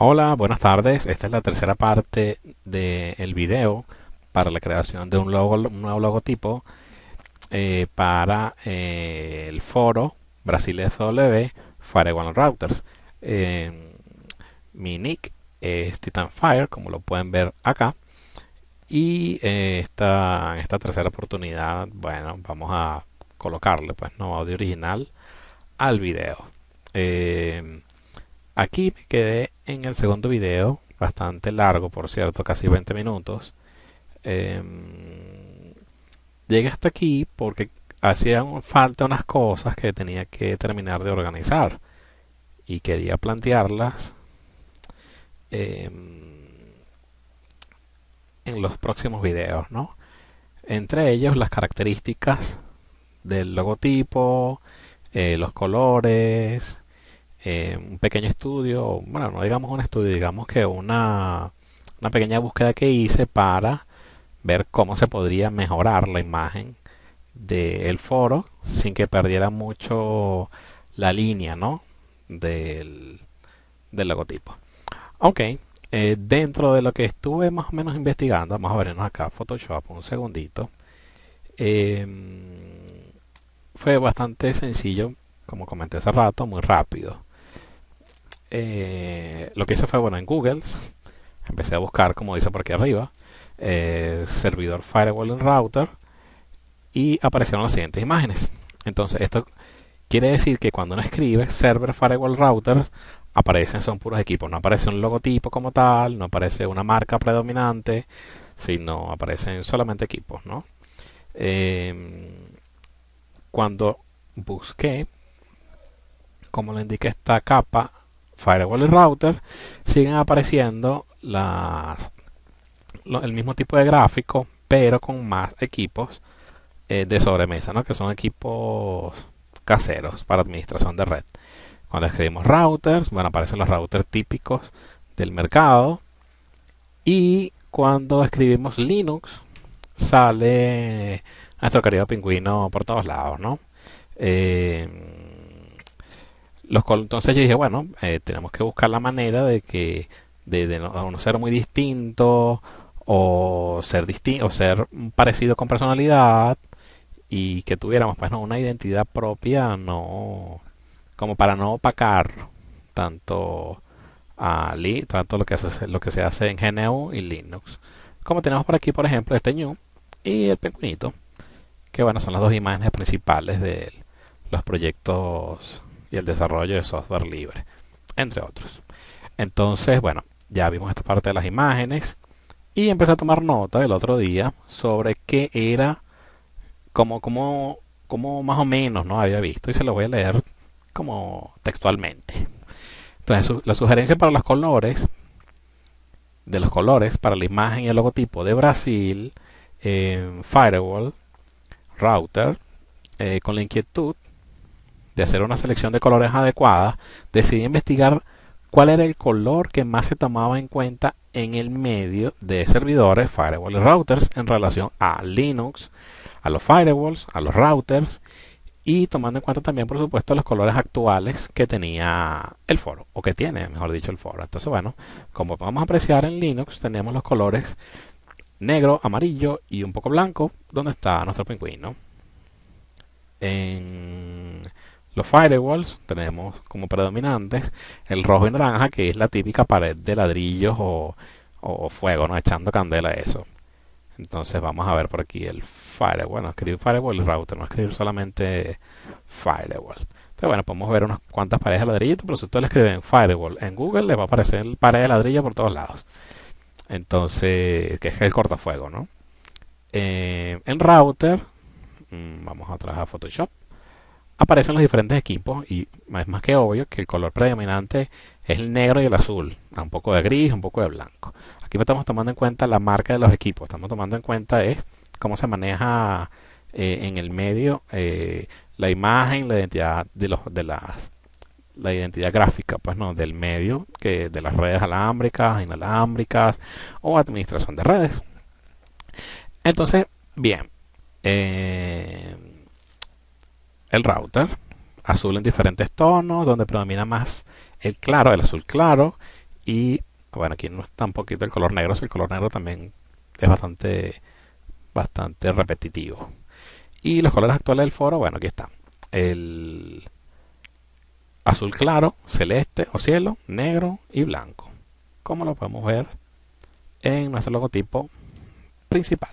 Hola, buenas tardes. Esta es la tercera parte del video para la creación de un, logo, nuevo logotipo eh, para eh, el foro Brasil SW Firewall Routers. Em, mi nick es TitanFire, como lo pueden ver acá. Y eh, esta, en esta tercera oportunidad, bueno, vamos a colocarle pues no audio original al video. Em, Aquí me quedé en el segundo video, bastante largo por cierto, casi 20 minutos. Em, llegué hasta aquí porque hacían falta unas cosas que tenía que terminar de organizar y quería plantearlas em, en los próximos videos, ¿no? Entre ellos las características del logotipo, eh, los colores, eh, un pequeño estudio, bueno, no digamos un estudio, digamos que una, una pequeña búsqueda que hice para ver cómo se podría mejorar la imagen del foro sin que perdiera mucho la línea ¿no? del, logotipo. Ok, eh, dentro de lo que estuve más o menos investigando, vamos a vernos acá Photoshop un segundito. Em, fue bastante sencillo, como comenté hace rato, muy rápido. Eh, lo que hice fue, bueno, en Google empecé a buscar, como dice por aquí arriba, eh, servidor firewall en router y aparecieron las siguientes imágenes. Entonces, esto quiere decir que cuando uno escribe server firewall router, aparecen, son puros equipos, no aparece un logotipo como tal, no aparece una marca predominante, sino aparecen solamente equipos, ¿no? Em, cuando busqué, como le indiqué esta capa firewall y router, siguen apareciendo las, el mismo tipo de gráfico, pero con más equipos eh, de sobremesa, ¿no? que son equipos caseros para administración de red. Cuando escribimos routers, bueno, aparecen los routers típicos del mercado. Y cuando escribimos Linux, sale nuestro querido pingüino por todos lados, ¿no? Eh, los, entonces yo dije, bueno, eh, tenemos que buscar la manera de que de, no, ser muy distinto o ser distinto o ser parecido con personalidad y que tuviéramos pues una identidad propia no como para no opacar tanto a li tanto lo que hace, lo que se hace en GNU y Linux. Como tenemos por aquí, por ejemplo, este new y el pingüinito, que bueno, son las dos imágenes principales de los proyectos y el desarrollo de software libre, entre otros. Entonces, bueno, ya vimos esta parte de las imágenes y empecé a tomar nota el otro día sobre qué era, como, como, como más o menos no había visto y se lo voy a leer como textualmente. Entonces, la sugerencia para los colores, de los colores para la imagen y el logotipo de Brasil, eh, Firewall, Router, eh, con la inquietud de hacer una selección de colores adecuada, decidí investigar cuál era el color que más se tomaba en cuenta en el medio de servidores, firewalls y routers en relación a Linux, a los firewalls, a los routers y tomando en cuenta también, por supuesto, los colores actuales que tenía el foro, o que tiene, mejor dicho, el foro. Entonces, bueno, como podemos apreciar en Linux, tenemos los colores negro, amarillo y un poco blanco, donde está nuestro pingüino. En los firewalls tenemos como predominantes el rojo y naranja, que es la típica pared de ladrillos o, fuego, ¿no? Echando candela a eso. Entonces vamos a ver por aquí el firewall. Bueno, escribir firewall y router, no escribir solamente firewall. Entonces, bueno, podemos ver unas cuantas paredes de ladrillos, pero si ustedes le escriben firewall en Google, le va a aparecer pared de ladrillo por todos lados. Entonces, que es el cortafuego, ¿no? Eh, en router, mm, vamos atrás a Photoshop aparecen los diferentes equipos y es más que obvio que el color predominante es el negro y el azul, un poco de gris, un poco de blanco. Aquí no estamos tomando en cuenta la marca de los equipos, estamos tomando en cuenta es cómo se maneja eh, en el medio eh, la imagen, la identidad de los de las la identidad gráfica, pues no, del medio, que de las redes alámbricas, inalámbricas o administración de redes. Entonces, bien, eh, el router, azul en diferentes tonos, donde predomina más el claro, el azul claro, y bueno, aquí no está un poquito el color negro, el color negro también es bastante, bastante repetitivo. Y los colores actuales del foro, bueno, aquí están. El azul claro, celeste o cielo, negro y blanco. Como lo podemos ver en nuestro logotipo principal.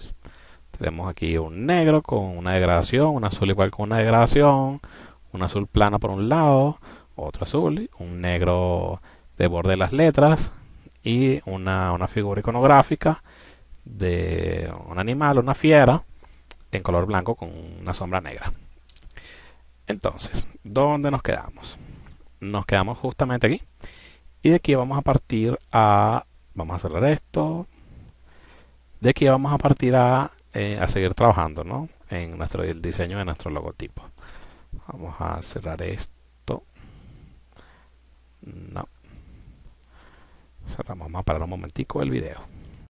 Tenemos aquí un negro con una degradación, un azul igual con una degradación, un azul plano por un lado, otro azul, un negro de borde de las letras y una, figura iconográfica de un animal, una fiera, en color blanco con una sombra negra. Entonces, ¿dónde nos quedamos? Nos quedamos justamente aquí. Y de aquí vamos a partir a... Vamos a cerrar esto. De aquí vamos a partir a eh, a seguir trabajando ¿no? en nuestro, el diseño de nuestro logotipo. Vamos a cerrar esto. No. Cerramos. más para un momentico el video.